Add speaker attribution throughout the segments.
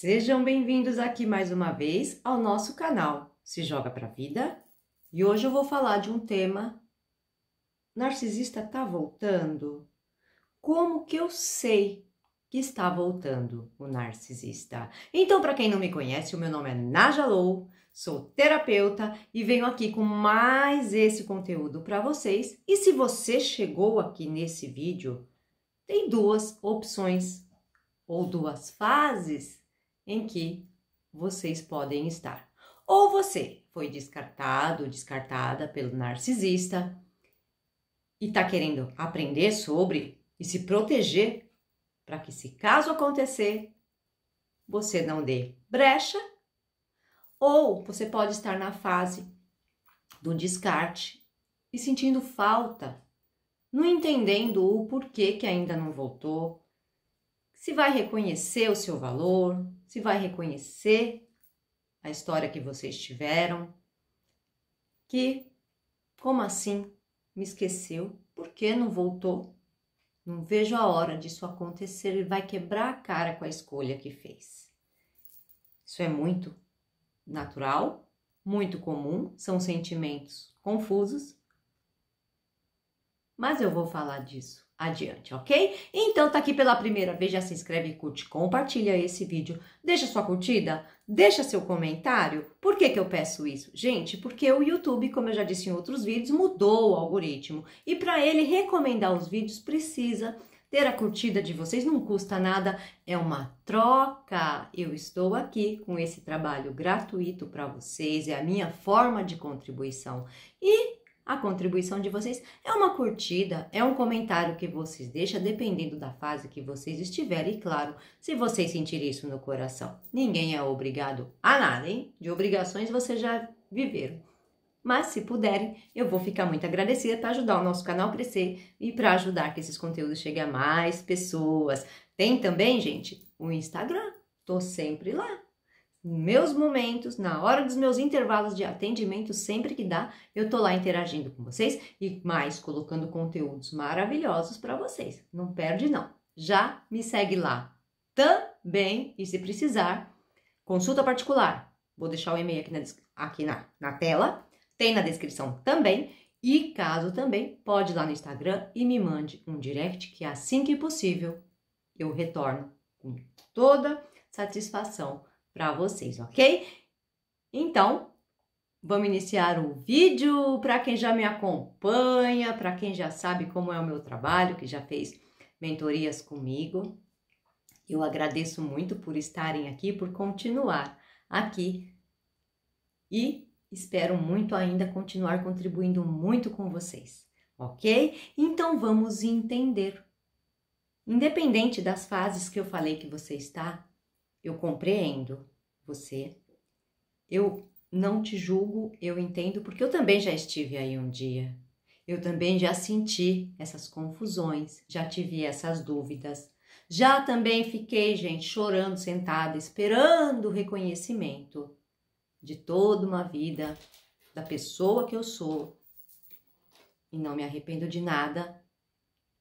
Speaker 1: Sejam bem-vindos aqui mais uma vez ao nosso canal Se Joga Pra Vida e hoje eu vou falar de um tema Narcisista tá voltando? Como que eu sei que está voltando o narcisista? Então, para quem não me conhece, o meu nome é Naja Lou, sou terapeuta e venho aqui com mais esse conteúdo para vocês. E se você chegou aqui nesse vídeo, tem duas opções ou duas fases em que vocês podem estar. Ou você foi descartado, descartada pelo narcisista e está querendo aprender sobre e se proteger para que, se caso acontecer, você não dê brecha. Ou você pode estar na fase do descarte e sentindo falta, não entendendo o porquê que ainda não voltou, se vai reconhecer o seu valor, se vai reconhecer a história que vocês tiveram, que como assim me esqueceu? Por que não voltou? Não vejo a hora disso acontecer, ele vai quebrar a cara com a escolha que fez. Isso é muito natural, muito comum, são sentimentos confusos, mas eu vou falar disso adiante, ok? Então tá aqui pela primeira vez, já se inscreve, curte, compartilha esse vídeo, deixa sua curtida, deixa seu comentário. Por que que eu peço isso? Gente, porque o YouTube, como eu já disse em outros vídeos, mudou o algoritmo e para ele recomendar os vídeos precisa ter a curtida de vocês não custa nada, é uma troca. Eu estou aqui com esse trabalho gratuito para vocês, é a minha forma de contribuição. E a contribuição de vocês é uma curtida, é um comentário que vocês deixam, dependendo da fase que vocês estiverem, e claro, se vocês sentirem isso no coração. Ninguém é obrigado a nada, hein? De obrigações vocês já viveram. Mas se puderem, eu vou ficar muito agradecida para ajudar o nosso canal a crescer e para ajudar que esses conteúdos cheguem a mais pessoas. Tem também, gente, o Instagram. Tô sempre lá. Nos meus momentos, na hora dos meus intervalos de atendimento, sempre que dá, eu tô lá interagindo com vocês e mais colocando conteúdos maravilhosos para vocês. Não perde não. Já me segue lá também e se precisar, consulta particular. Vou deixar o e-mail aqui, na, aqui na, na tela, tem na descrição também. E caso também, pode ir lá no Instagram e me mande um direct que é assim que possível eu retorno com toda satisfação para vocês, ok? Então, vamos iniciar o vídeo. Para quem já me acompanha, para quem já sabe como é o meu trabalho, que já fez mentorias comigo, eu agradeço muito por estarem aqui, por continuar aqui e espero muito ainda continuar contribuindo muito com vocês, ok? Então vamos entender. Independente das fases que eu falei que você está, eu compreendo você. Eu não te julgo, eu entendo, porque eu também já estive aí um dia. Eu também já senti essas confusões, já tive essas dúvidas. Já também fiquei, gente, chorando, sentada, esperando o reconhecimento de toda uma vida, da pessoa que eu sou. E não me arrependo de nada,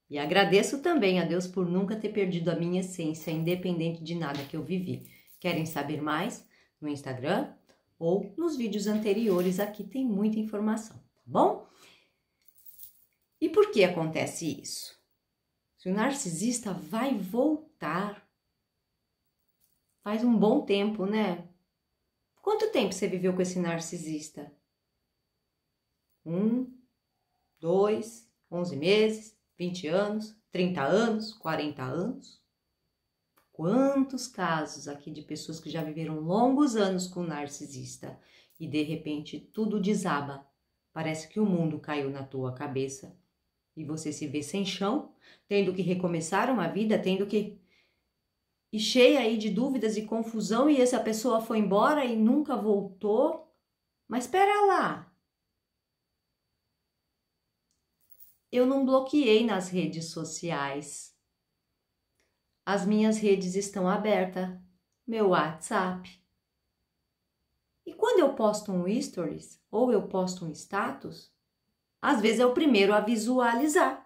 Speaker 1: e agradeço também a Deus por nunca ter perdido a minha essência, independente de nada que eu vivi. Querem saber mais? No Instagram ou nos vídeos anteriores, aqui tem muita informação, tá bom? E por que acontece isso? Se o narcisista vai voltar, faz um bom tempo, né? Quanto tempo você viveu com esse narcisista? Um, dois, onze meses, 20 anos, 30 anos, 40 anos. Quantos casos aqui de pessoas que já viveram longos anos com um narcisista e de repente tudo desaba? Parece que o mundo caiu na tua cabeça e você se vê sem chão, tendo que recomeçar uma vida, tendo que e cheia aí de dúvidas e confusão e essa pessoa foi embora e nunca voltou. Mas espera lá, eu não bloqueei nas redes sociais. As minhas redes estão abertas, meu WhatsApp. E quando eu posto um stories ou eu posto um status, às vezes é o primeiro a visualizar.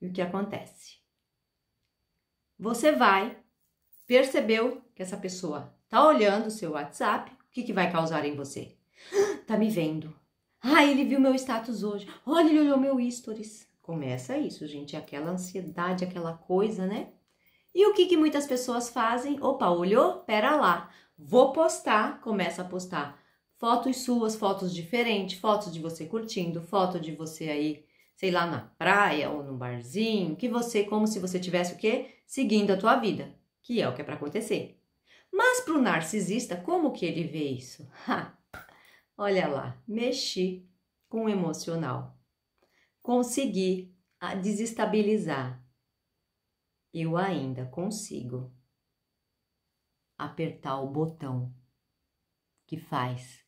Speaker 1: E o que acontece? Você vai, percebeu que essa pessoa tá olhando o seu WhatsApp, o que, que vai causar em você? Tá me vendo, ah, ele viu meu status hoje. Olha, ele olhou meu stories. Começa isso, gente. Aquela ansiedade, aquela coisa, né? E o que, que muitas pessoas fazem? Opa, olhou? Pera lá. Vou postar. Começa a postar fotos suas, fotos diferentes, fotos de você curtindo, foto de você aí, sei lá, na praia ou num barzinho, que você, como se você tivesse o quê? Seguindo a tua vida, que é o que é para acontecer. Mas para o narcisista, como que ele vê isso? Ha! Olha lá, mexi com o emocional. Consegui ah, desestabilizar. Eu ainda consigo apertar o botão que faz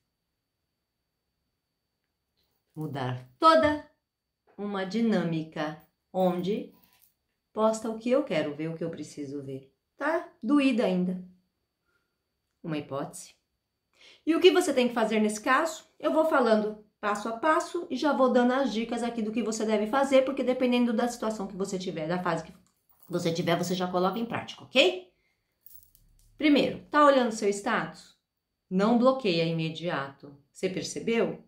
Speaker 1: mudar toda uma dinâmica onde posta o que eu quero ver, o que eu preciso ver. Tá doída ainda. Uma hipótese. E o que você tem que fazer nesse caso? Eu vou falando passo a passo e já vou dando as dicas aqui do que você deve fazer, porque dependendo da situação que você tiver, da fase que você tiver, você já coloca em prática, ok? Primeiro, tá olhando seu status? Não bloqueia imediato. Você percebeu?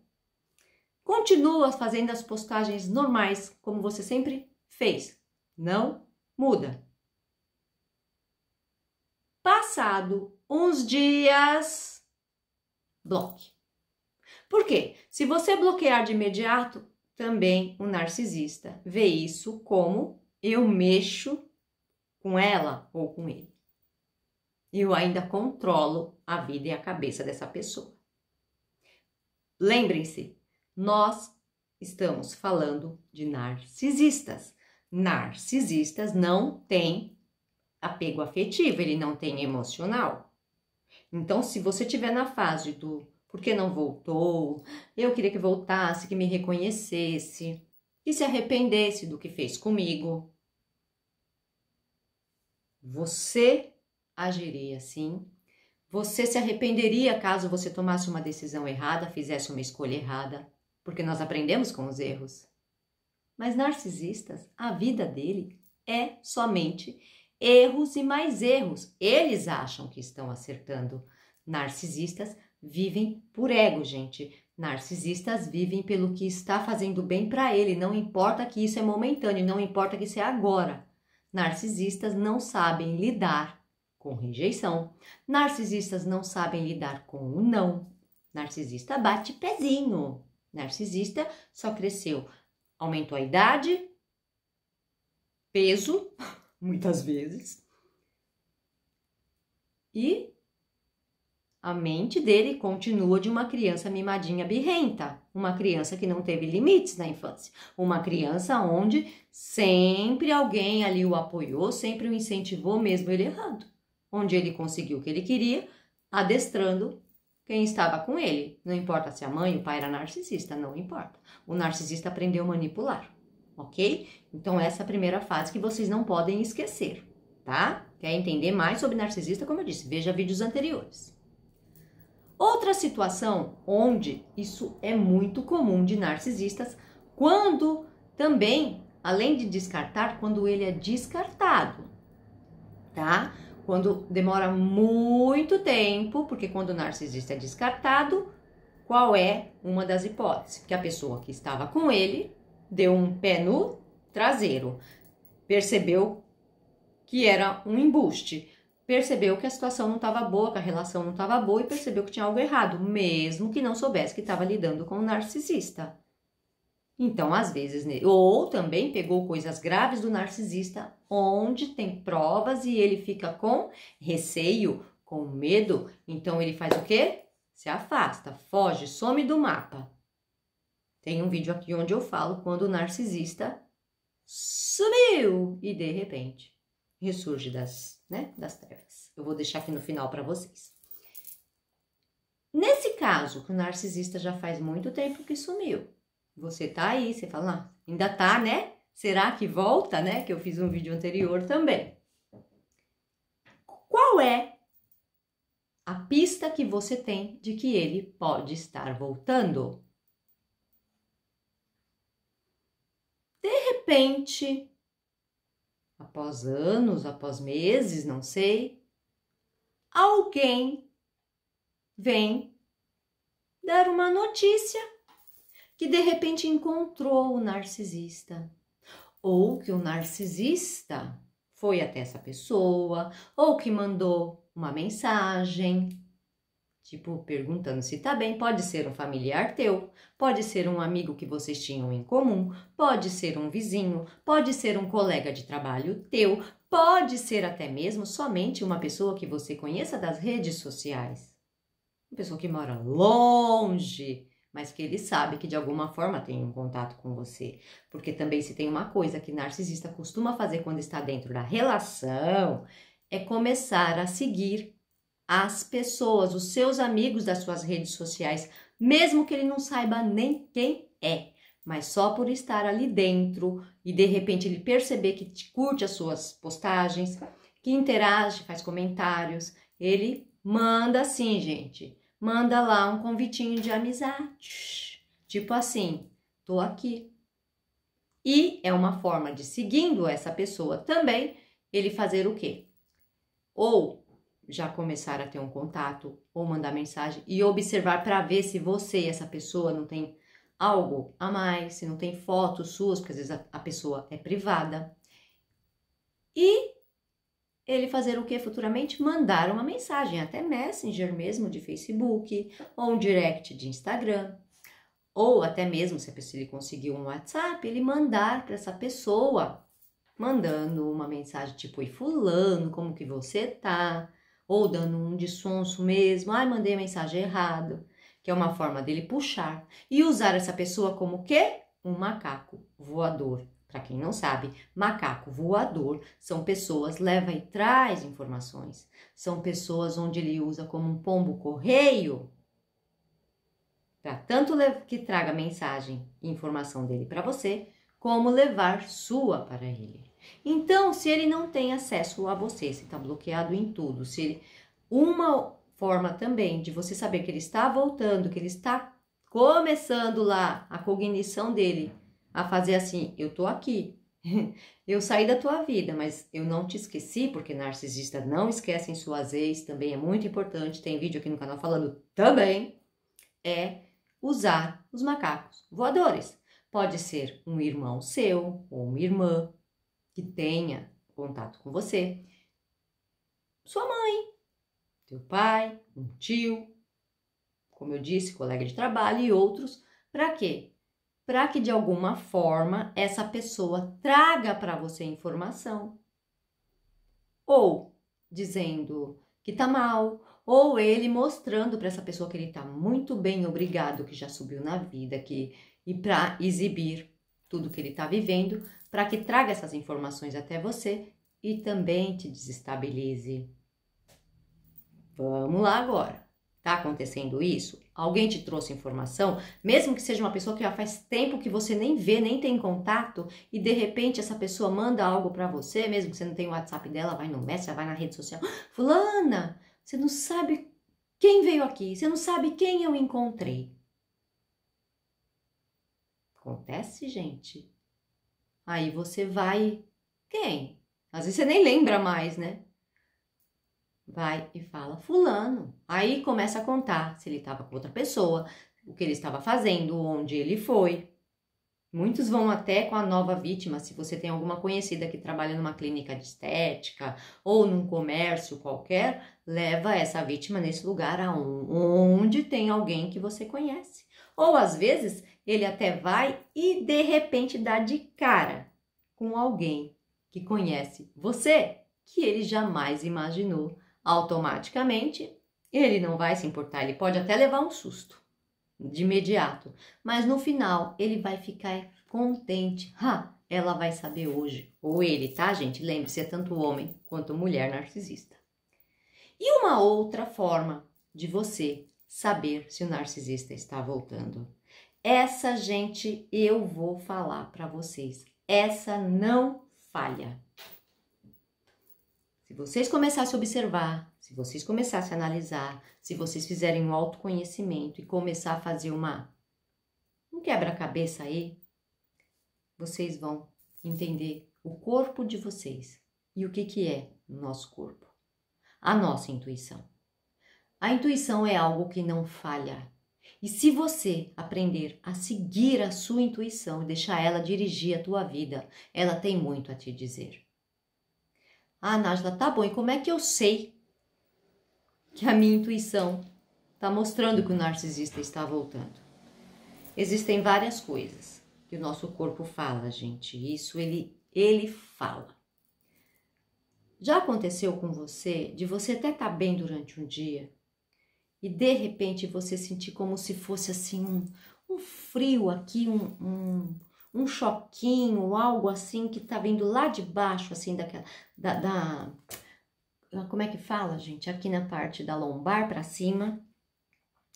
Speaker 1: Continua fazendo as postagens normais, como você sempre fez. Não muda. Passado uns dias, bloque. Por quê? Se você bloquear de imediato, também o narcisista vê isso como eu mexo com ela ou com ele. Eu ainda controlo a vida e a cabeça dessa pessoa. Lembrem-se, nós estamos falando de narcisistas. Narcisistas não têm apego afetivo, ele não tem emocional. Então, se você estiver na fase do por que não voltou, eu queria que voltasse, que me reconhecesse, e se arrependesse do que fez comigo, você agiria assim. Você se arrependeria caso você tomasse uma decisão errada, fizesse uma escolha errada, porque nós aprendemos com os erros. Mas narcisistas, a vida dele é somente erros e mais erros. Eles acham que estão acertando. Narcisistas vivem por ego, gente. Narcisistas vivem pelo que está fazendo bem para ele, não importa que isso é momentâneo, não importa que isso é agora. Narcisistas não sabem lidar com rejeição. Narcisistas não sabem lidar com o não. Narcisista bate pezinho. Narcisista só cresceu, aumentou a idade, peso, muitas vezes. E a mente dele continua de uma criança mimadinha birrenta, uma criança que não teve limites na infância, uma criança onde sempre alguém ali o apoiou, sempre o incentivou, mesmo ele errando, onde ele conseguiu o que ele queria, adestrando quem estava com ele. Não importa se a mãe, o pai era narcisista, não importa. O narcisista aprendeu a manipular ok? Então, essa é a primeira fase que vocês não podem esquecer, tá? Quer entender mais sobre narcisista, como eu disse, veja vídeos anteriores. Outra situação onde isso é muito comum de narcisistas, quando também, além de descartar, quando ele é descartado, tá? Quando demora muito tempo, porque quando o narcisista é descartado, qual é uma das hipóteses? Que a pessoa que estava com ele deu um pé no traseiro. Percebeu que era um embuste. Percebeu que a situação não estava boa, que a relação não estava boa e percebeu que tinha algo errado, mesmo que não soubesse que estava lidando com um narcisista. Então, às vezes, né, ou também pegou coisas graves do narcisista, onde tem provas e ele fica com receio, com medo. Então, ele faz o quê? Se afasta, foge, some do mapa. Tem um vídeo aqui onde eu falo quando o narcisista sumiu e de repente ressurge das, né, das trevas. Eu vou deixar aqui no final para vocês. Nesse caso, que o narcisista já faz muito tempo que sumiu, você tá aí, você fala, ah, ainda tá, né? Será que volta, né? Que eu fiz um vídeo anterior também. Qual é a pista que você tem de que ele pode estar voltando? repente, após anos, após meses, não sei, alguém vem dar uma notícia que de repente encontrou o narcisista, ou que o narcisista foi até essa pessoa, ou que mandou uma mensagem. Tipo, perguntando se tá bem, pode ser um familiar teu, pode ser um amigo que vocês tinham em comum, pode ser um vizinho, pode ser um colega de trabalho teu, pode ser até mesmo somente uma pessoa que você conheça das redes sociais. Uma pessoa que mora longe, mas que ele sabe que de alguma forma tem um contato com você. Porque também se tem uma coisa que narcisista costuma fazer quando está dentro da relação, é começar a seguir as pessoas, os seus amigos das suas redes sociais, mesmo que ele não saiba nem quem é. Mas só por estar ali dentro e de repente ele perceber que te curte as suas postagens, que interage, faz comentários, ele manda assim, gente, manda lá um convitinho de amizade. Tipo assim, tô aqui. E é uma forma de seguindo essa pessoa também, ele fazer o quê? Ou já começar a ter um contato ou mandar mensagem e observar para ver se você e essa pessoa não tem algo a mais, se não tem fotos suas, porque às vezes a, a pessoa é privada. E ele fazer o que futuramente? Mandar uma mensagem, até Messenger mesmo de Facebook, ou um direct de Instagram, ou até mesmo se ele conseguiu um WhatsApp, ele mandar para essa pessoa mandando uma mensagem tipo: "E fulano, como que você tá? ou dando um dissonso mesmo, ai, mandei a mensagem errada, que é uma forma dele puxar e usar essa pessoa como quê? Um macaco voador. Para quem não sabe, macaco voador são pessoas leva e traz informações. São pessoas onde ele usa como um pombo correio para tanto que traga mensagem e informação dele para você, como levar sua para ele. Então, se ele não tem acesso a você, se está bloqueado em tudo, se ele... uma forma também de você saber que ele está voltando, que ele está começando lá a cognição dele a fazer assim, eu tô aqui. Eu saí da tua vida, mas eu não te esqueci, porque narcisista não esquecem suas ex, também é muito importante. Tem vídeo aqui no canal falando também. É usar os macacos voadores. Pode ser um irmão seu ou uma irmã, que tenha contato com você. Sua mãe, teu pai, um tio, como eu disse, colega de trabalho e outros, para quê? Para que de alguma forma essa pessoa traga para você informação. Ou dizendo que tá mal, ou ele mostrando para essa pessoa que ele tá muito bem, obrigado, que já subiu na vida, que e para exibir tudo que ele tá vivendo, para que traga essas informações até você e também te desestabilize. Vamos lá agora. Tá acontecendo isso? Alguém te trouxe informação, mesmo que seja uma pessoa que já faz tempo que você nem vê, nem tem contato, e de repente essa pessoa manda algo para você, mesmo que você não tenha o WhatsApp dela, vai no Messenger, vai na rede social. Fulana, você não sabe quem veio aqui, você não sabe quem eu encontrei. Acontece, gente. Aí você vai. Quem? Às vezes você nem lembra mais, né? Vai e fala Fulano. Aí começa a contar se ele estava com outra pessoa, o que ele estava fazendo, onde ele foi. Muitos vão até com a nova vítima, se você tem alguma conhecida que trabalha numa clínica de estética ou num comércio qualquer, leva essa vítima nesse lugar aonde tem alguém que você conhece. Ou às vezes ele até vai e de repente dá de cara com alguém que conhece você que ele jamais imaginou. Automaticamente, ele não vai se importar, ele pode até levar um susto de imediato, mas no final ele vai ficar contente. Ah, ela vai saber hoje, ou ele, tá, gente? Lembre-se, é tanto homem quanto mulher narcisista. E uma outra forma de você saber se o narcisista está voltando essa gente eu vou falar para vocês. Essa não falha. Se vocês começassem a observar, se vocês começassem a analisar, se vocês fizerem um autoconhecimento e começar a fazer uma um quebra-cabeça aí, vocês vão entender o corpo de vocês e o que que é o nosso corpo. A nossa intuição. A intuição é algo que não falha. E se você aprender a seguir a sua intuição e deixar ela dirigir a tua vida, ela tem muito a te dizer. Ah, Nájila, tá bom, e como é que eu sei que a minha intuição está mostrando que o narcisista está voltando? Existem várias coisas que o nosso corpo fala, gente. Isso ele, ele fala. Já aconteceu com você de você até estar tá bem durante um dia e de repente você sentir como se fosse assim um, um frio aqui, um, um, um choquinho, algo assim que tá vindo lá de baixo, assim, daquela, da, da ah, como é que fala, gente? Aqui na parte da lombar para cima,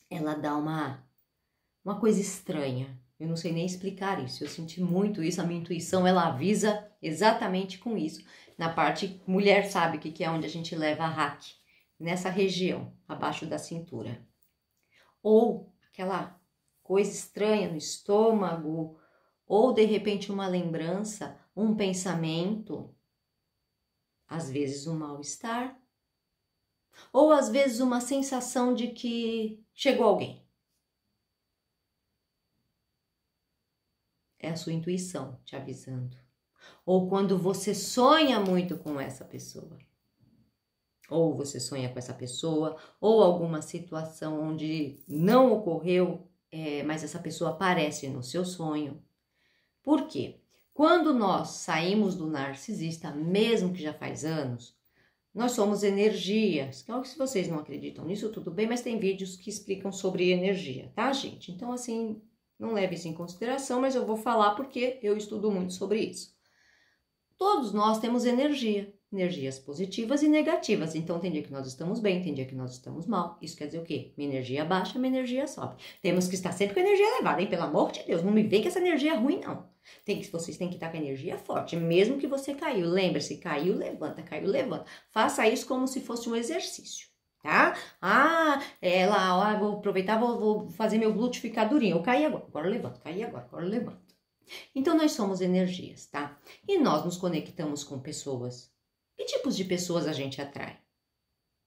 Speaker 1: ela dá uma uma coisa estranha. Eu não sei nem explicar isso. Eu senti muito isso, a minha intuição ela avisa exatamente com isso. Na parte mulher sabe o que que é onde a gente leva a hack nessa região, abaixo da cintura. Ou aquela coisa estranha no estômago, ou de repente uma lembrança, um pensamento, às vezes um mal-estar, ou às vezes uma sensação de que chegou alguém. É a sua intuição te avisando. Ou quando você sonha muito com essa pessoa. Ou você sonha com essa pessoa, ou alguma situação onde não ocorreu, é, mas essa pessoa aparece no seu sonho. Por quê? Quando nós saímos do narcisista, mesmo que já faz anos, nós somos energias. Claro que se é vocês não acreditam nisso, tudo bem, mas tem vídeos que explicam sobre energia, tá, gente? Então, assim, não leve isso em consideração, mas eu vou falar porque eu estudo muito sobre isso. Todos nós temos energia energias positivas e negativas. Então, tem dia que nós estamos bem, tem dia que nós estamos mal. Isso quer dizer o quê? Minha energia baixa, minha energia sobe. Temos que estar sempre com a energia elevada, hein? Pelo amor de Deus, não me vem que essa energia é ruim, não. Tem que, vocês têm que estar com a energia forte, mesmo que você caiu. Lembre-se, caiu, levanta, caiu, levanta. Faça isso como se fosse um exercício tá? Ah, é lá, ah, vou aproveitar, vou, vou fazer meu glúteo ficar durinho. Eu caí agora, agora eu levanto, caí agora, agora eu levanto. Então, nós somos energias, tá? E nós nos conectamos com pessoas, que tipos de pessoas a gente atrai?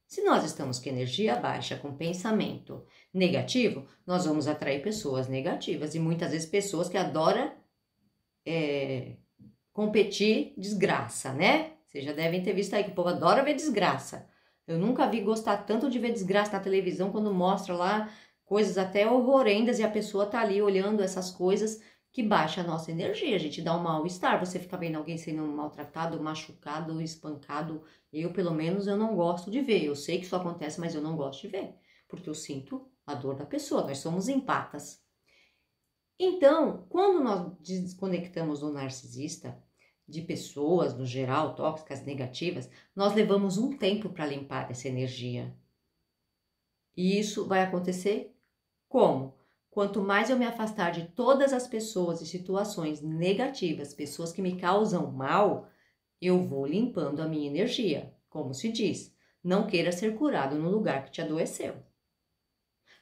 Speaker 1: Se nós estamos com energia baixa, com pensamento negativo, nós vamos atrair pessoas negativas e muitas vezes pessoas que adoram é, competir desgraça, né? Vocês já devem ter visto aí que o povo adora ver desgraça. Eu nunca vi gostar tanto de ver desgraça na televisão quando mostra lá coisas até horrorendas e a pessoa tá ali olhando essas coisas que baixa a nossa energia, a gente dá um mal-estar. Você fica vendo alguém sendo maltratado, machucado, espancado. Eu, pelo menos, eu não gosto de ver. Eu sei que isso acontece, mas eu não gosto de ver, porque eu sinto a dor da pessoa. Nós somos empatas. Então, quando nós desconectamos do narcisista, de pessoas no geral tóxicas, negativas, nós levamos um tempo para limpar essa energia. E isso vai acontecer como? Quanto mais eu me afastar de todas as pessoas e situações negativas, pessoas que me causam mal, eu vou limpando a minha energia. Como se diz, não queira ser curado no lugar que te adoeceu.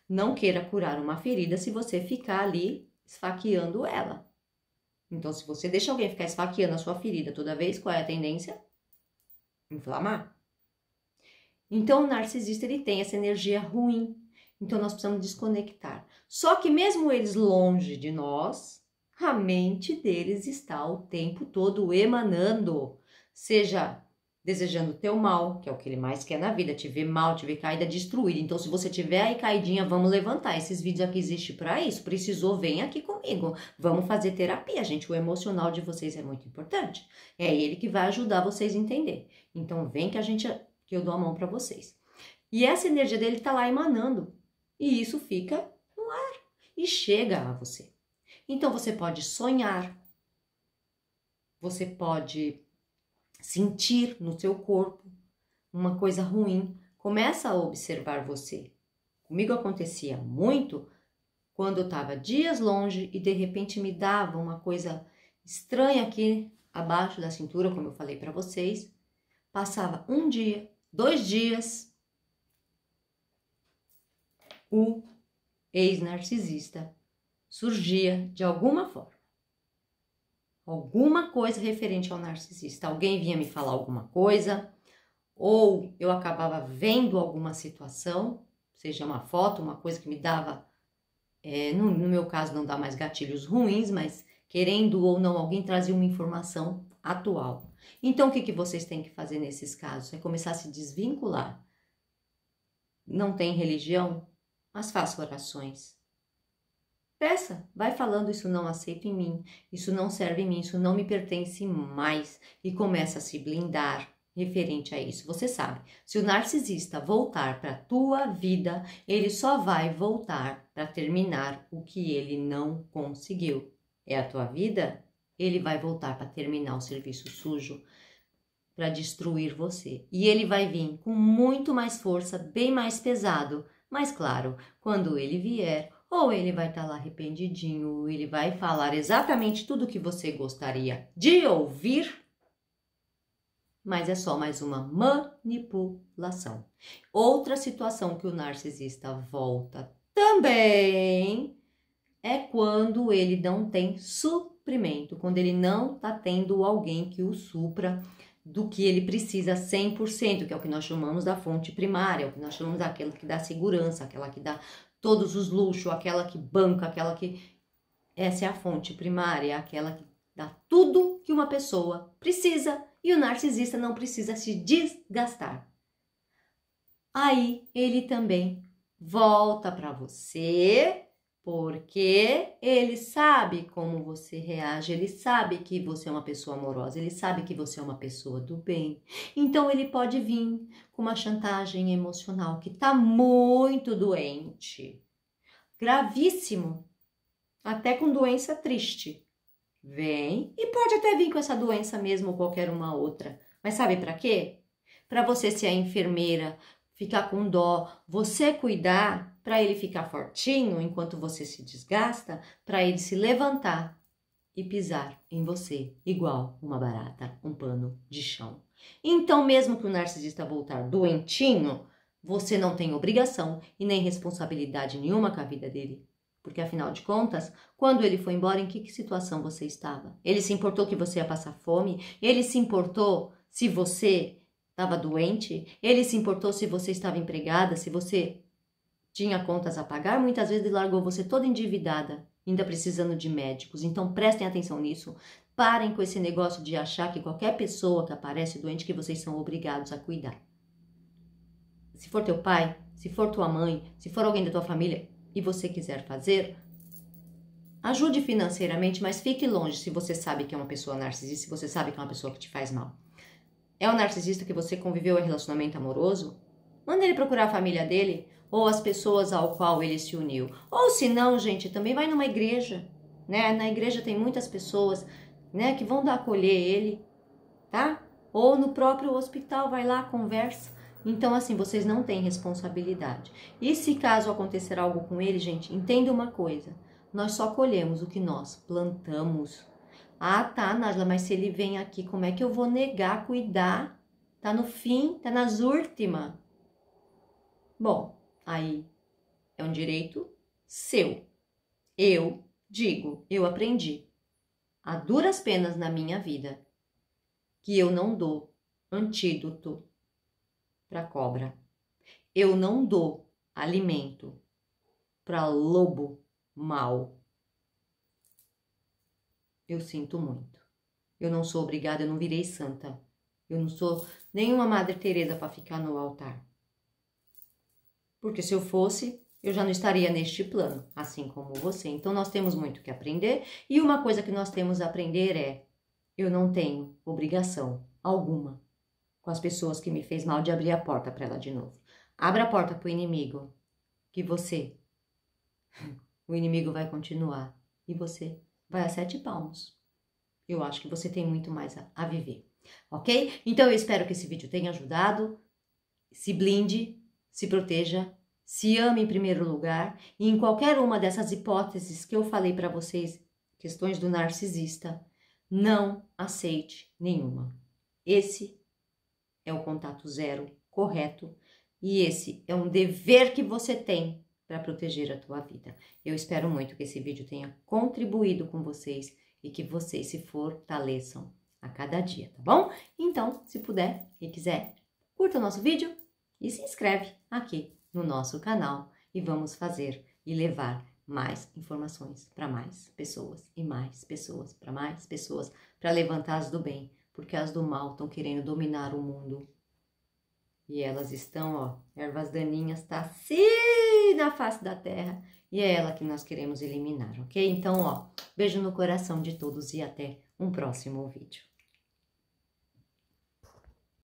Speaker 1: Não queira curar uma ferida se você ficar ali esfaqueando ela. Então, se você deixa alguém ficar esfaqueando a sua ferida toda vez, qual é a tendência? Inflamar. Então, o narcisista ele tem essa energia ruim, então nós precisamos desconectar. Só que mesmo eles longe de nós, a mente deles está o tempo todo emanando, seja desejando o teu mal, que é o que ele mais quer na vida, te ver mal, te ver caída, destruída. Então, se você tiver aí caidinha, vamos levantar. Esses vídeos aqui existem para isso. Precisou, vem aqui comigo. Vamos fazer terapia, gente. O emocional de vocês é muito importante. É ele que vai ajudar vocês a entender. Então, vem que a gente que eu dou a mão para vocês. E essa energia dele tá lá emanando. E isso fica no ar e chega a você. Então você pode sonhar, você pode sentir no seu corpo uma coisa ruim, começa a observar você. Comigo acontecia muito quando eu estava dias longe e de repente me dava uma coisa estranha aqui abaixo da cintura, como eu falei para vocês. Passava um dia, dois dias, o ex-narcisista surgia de alguma forma. Alguma coisa referente ao narcisista. Alguém vinha me falar alguma coisa, ou eu acabava vendo alguma situação, seja uma foto, uma coisa que me dava, é, no, no meu caso não dá mais gatilhos ruins, mas querendo ou não, alguém trazia uma informação atual. Então, o que, que vocês têm que fazer nesses casos? É começar a se desvincular. Não tem religião? mas faça orações. Peça, vai falando, isso não aceito em mim, isso não serve em mim, isso não me pertence mais, e começa a se blindar referente a isso. Você sabe, se o narcisista voltar para a tua vida, ele só vai voltar para terminar o que ele não conseguiu. É a tua vida? Ele vai voltar para terminar o serviço sujo, para destruir você. E ele vai vir com muito mais força, bem mais pesado mas claro, quando ele vier, ou ele vai estar tá lá arrependidinho, ou ele vai falar exatamente tudo o que você gostaria de ouvir, mas é só mais uma manipulação. Outra situação que o narcisista volta também é quando ele não tem suprimento, quando ele não está tendo alguém que o supra do que ele precisa 100%, que é o que nós chamamos da fonte primária, é o que nós chamamos daquela que dá segurança, aquela que dá todos os luxos, aquela que banca, aquela que. Essa é a fonte primária, é aquela que dá tudo que uma pessoa precisa e o narcisista não precisa se desgastar. Aí ele também volta para você porque ele sabe como você reage, ele sabe que você é uma pessoa amorosa, ele sabe que você é uma pessoa do bem. Então ele pode vir com uma chantagem emocional que está muito doente, gravíssimo, até com doença triste. Vem e pode até vir com essa doença mesmo ou qualquer uma outra. Mas sabe para quê? Para você ser a enfermeira, ficar com dó, você cuidar para ele ficar fortinho enquanto você se desgasta, para ele se levantar e pisar em você igual uma barata, um pano de chão. Então, mesmo que o narcisista voltar doentinho, você não tem obrigação e nem responsabilidade nenhuma com a vida dele. Porque afinal de contas, quando ele foi embora, em que, que situação você estava? Ele se importou que você ia passar fome? Ele se importou se você estava doente, ele se importou se você estava empregada, se você tinha contas a pagar, muitas vezes ele largou você toda endividada, ainda precisando de médicos. Então prestem atenção nisso. Parem com esse negócio de achar que qualquer pessoa que aparece doente que vocês são obrigados a cuidar. Se for teu pai, se for tua mãe, se for alguém da tua família e você quiser fazer, ajude financeiramente, mas fique longe se você sabe que é uma pessoa narcisista, se você sabe que é uma pessoa que te faz mal. É o narcisista que você conviveu em relacionamento amoroso? Manda ele procurar a família dele ou as pessoas ao qual ele se uniu. Ou se não, gente, também vai numa igreja, né? Na igreja tem muitas pessoas, né, que vão dar acolher ele, tá? Ou no próprio hospital vai lá conversa. Então assim, vocês não têm responsabilidade. E se caso acontecer algo com ele, gente, entenda uma coisa. Nós só colhemos o que nós plantamos. Ah, tá, Nájila, mas se ele vem aqui, como é que eu vou negar, cuidar? Tá no fim, tá nas últimas. Bom, aí é um direito seu. Eu digo, eu aprendi a duras penas na minha vida que eu não dou antídoto para cobra. Eu não dou alimento para lobo mau. Eu sinto muito. Eu não sou obrigada, eu não virei santa. Eu não sou nenhuma Madre Teresa para ficar no altar. Porque se eu fosse, eu já não estaria neste plano, assim como você. Então nós temos muito que aprender e uma coisa que nós temos a aprender é: eu não tenho obrigação alguma com as pessoas que me fez mal de abrir a porta para ela de novo. Abra a porta para o inimigo, que você, o inimigo vai continuar e você vai a sete palmos. Eu acho que você tem muito mais a, a viver, ok? Então eu espero que esse vídeo tenha ajudado. Se blinde, se proteja, se ame em primeiro lugar e em qualquer uma dessas hipóteses que eu falei para vocês, questões do narcisista, não aceite nenhuma. Esse é o contato zero correto e esse é um dever que você tem para proteger a tua vida. Eu espero muito que esse vídeo tenha contribuído com vocês e que vocês se fortaleçam a cada dia, tá bom? Então, se puder e quiser, curta o nosso vídeo e se inscreve aqui no nosso canal e vamos fazer e levar mais informações para mais pessoas e mais pessoas para mais pessoas para levantar as do bem, porque as do mal estão querendo dominar o mundo. E elas estão, ó, ervas daninhas tá na face da terra e é ela que nós queremos eliminar, ok? Então, ó, beijo no coração de todos e até um próximo vídeo.